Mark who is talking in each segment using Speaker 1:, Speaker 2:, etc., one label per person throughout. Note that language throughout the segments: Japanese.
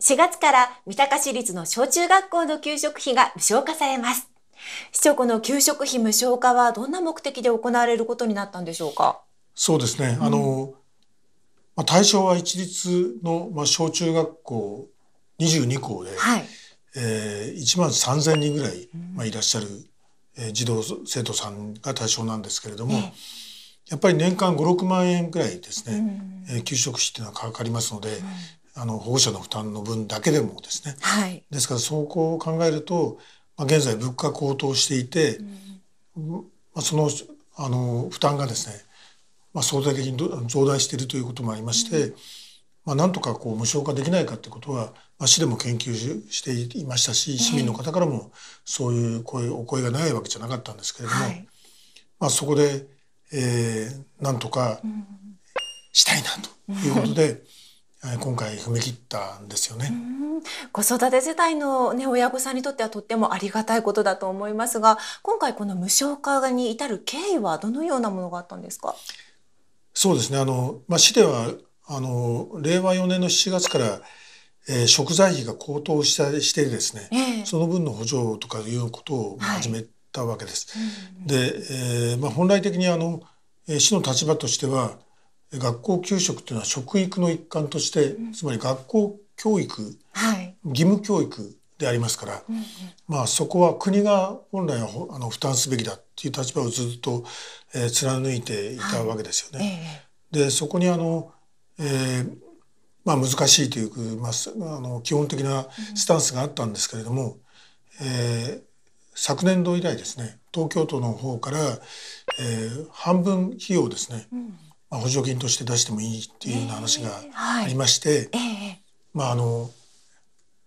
Speaker 1: 4月から三鷹市立の小中学校の給食費が無償化されます。市長、この給食費無償化はどんな目的で行われることになったんでしょうか
Speaker 2: そうですね。うん、あの、まあ、対象は一律の、まあ、小中学校22校で、はい、えー、1万3000人ぐらい、まあ、いらっしゃる、えー、児童生徒さんが対象なんですけれども、ね、やっぱり年間56万円ぐらいですね、うん、えー、給食費っていうのはかかりますので、あの保護者の負担の分だけでもですね、はい、ですからそこを考えると、まあ、現在物価高騰していて、うん、まあ、そのあの負担がですね、まあ、相対的に増大しているということもありまして、うん、まあ、なんとかこう無償化できないかということは、まあ、市でも研究していましたし市民の方からもそういう声お声がないわけじゃなかったんですけれども、はい、まあ、そこで、えー、なんとかしたいなということで。う ん今回踏み切ったんですよね。
Speaker 1: 子育て世代の、ね、親御さんにとってはとってもありがたいことだと思いますが今回この無償化に至る経緯はどのようなものがあったんですか
Speaker 2: そうですねあの、まあ、市ではあの令和4年の7月から、えー、食材費が高騰したしてですね、えー、その分の補助とかいうことを始めたわけです。はい、で、えーまあ、本来的にあの市の立場としては学校給食というのは食育の一環として、うん、つまり学校教育、はい、義務教育でありますから、うんまあそこは国が本来はあの負担すべきだっていう立場をずっと、えー、貫いていたわけですよね。はいでそこにあの、えーまあ、難しいという、まあ、あの基本的なスタンスがあったんですけれども、うん、えー、昨年度以来ですね東京都の方から、えー、半分費用ですね、うんまあ、補助金として出してもいいっていうような話がありまして、まああの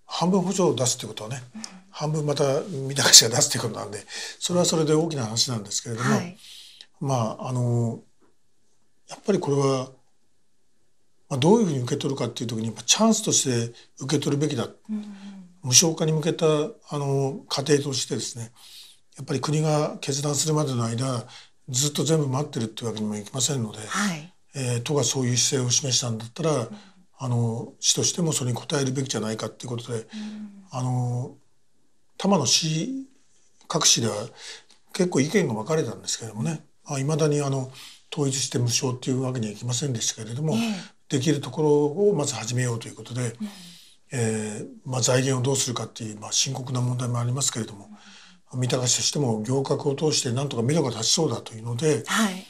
Speaker 2: 半分補助を出すってことはね、うん、半分また見た貸しが出すってことなんでそれはそれで大きな話なんですけれども、はい、まああのやっぱりこれは、まあ、どういうふうに受け取るかっていう時にチャンスとして受け取るべきだ、うん、無償化に向けたあの過程としてですねやっぱり国が決断するまでの間ずっと全部待ってるってわけにもいきませんので、はい、えー、都がそういう姿勢を示したんだったら、うん、あの市としてもそれに応えるべきじゃないかっていうことで、うん、あの多摩の市各市では結構意見が分かれたんですけれどもねいまだにあの統一して無償っていうわけにはいきませんでしたけれども、できるところをまず始めようということで、うん、えー、まあ、財源をどうするかっていう、まあ、深刻な問題もありますけれども。三鷹市としても行革を通してなんとか目処が立ちそうだというので、はい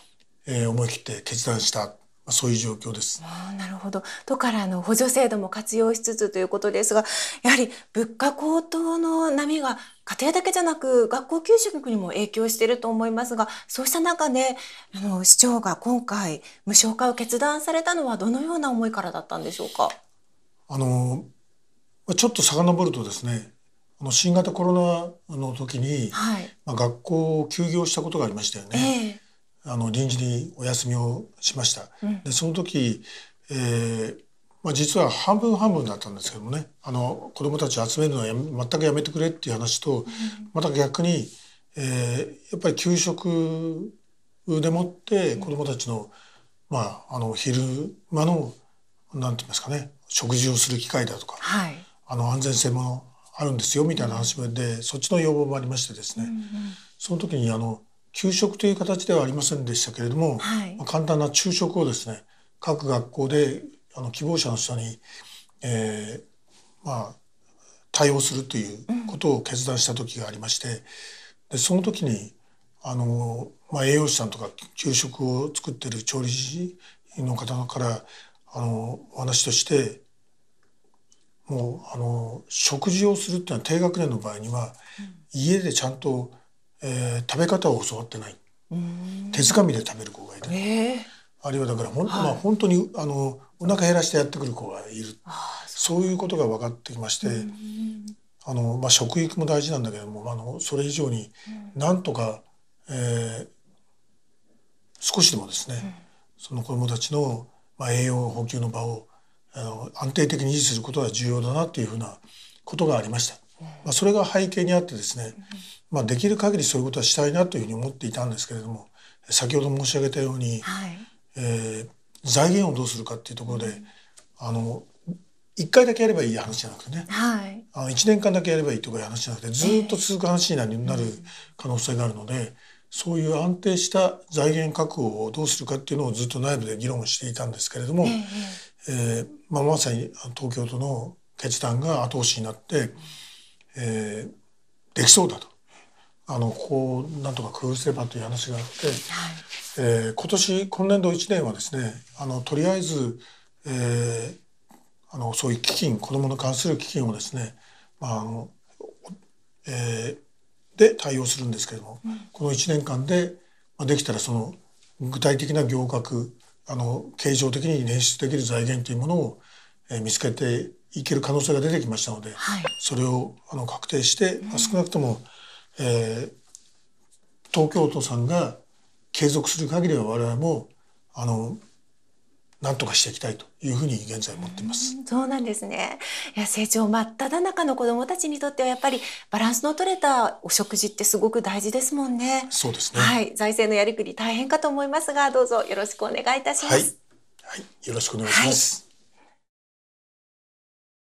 Speaker 2: えー、思い切って決断したそういう状況です。
Speaker 1: なるほど。都からの補助制度も活用しつつということですが、やはり物価高騰の波が家庭だけじゃなく学校給食にも影響していると思いますが、そうした中で、あの市長が今回無償化を決断されたのはどのような思いからだったんでしょうか。
Speaker 2: あのちょっと遡るとですね、あの新型コロナの時に、はい、まあ、学校を休業したことがありましたよね、えー、あの臨時にお休みをしました、うん、でその時、えーまあ、実は半分半分だったんですけどもねあの子供たち集めるのは全くやめてくれっていう話と、うん、また逆に、えー、やっぱり給食でもって子供たちのうん、まあ、あの昼間のなんて言いますかね食事をする機会だとか、はい、あの安全性もあるんですよみたいな話でそっちの要望もありましてですね、うんうん、その時にあの給食という形ではありませんでしたけれども、はい、まあ、簡単な昼食をですね各学校であの希望者の人に、えー、まあ対応するということを決断した時がありまして、うん、でその時にあの、まあ、栄養士さんとか給食を作ってる調理師の方からあのお話としてもうあの食事をするっていうのは低学年の場合には、うん、家でちゃんと、えー、食べ方を教わってない手づかみで食べる子
Speaker 1: がいたり、え
Speaker 2: ー、あるいはだからほん、はい、まあ、本当にあのお腹減らしてやってくる子がいるそういうことが分かってきまして、あのまあ、食育も大事なんだけどもあのそれ以上になんとか、うん、えー、少しでもですね、うん、その子どもたちの、まあ、栄養補給の場をあの安定的に維持することが重要だなっていうふうなことがありました。まあ、それが背景にあってですね、まあ、できる限りそういうことはしたいなというふうに思っていたんですけれども先ほど申し上げたように、はい、えー、財源をどうするかっていうところで、あの1回だけやればいい話じゃなくて
Speaker 1: ね、はい、
Speaker 2: あの1年間だけやればいいとかいう話じゃなくてずっと続く話になる可能性があるので、えー、そういう安定した財源確保をどうするかっていうのをずっと内部で議論していたんですけれども、
Speaker 1: え
Speaker 2: ー、えー、まあ、まさに東京都の決断が後押しになって、えー、できそうだとあのここをなんとか工夫すればという話があって、えー、今年今年度1年はですねあのとりあえず、えー、あのそういう基金子どもの関する基金をですね、まああのえーで対応するんですけれども、うん、この1年間で、まあ、できたらその具体的な行革あの経常的に捻出できる財源というものを、えー、見つけていける可能性が出てきましたので、はい、それをあの確定して、まあ、少なくとも、うん、えー、東京都さんが継続する限りは我々もあの何とかしていきたいというふうに現在思っています。
Speaker 1: うそうなんですね。いや成長真っ只中の子どもたちにとってはやっぱりバランスの取れたお食事ってすごく大事ですもんね。そうですね。はい、財政のやりくり大変かと思いますが、どうぞよろしくお願いいたします。はい、はい、よろしくお願いします。はい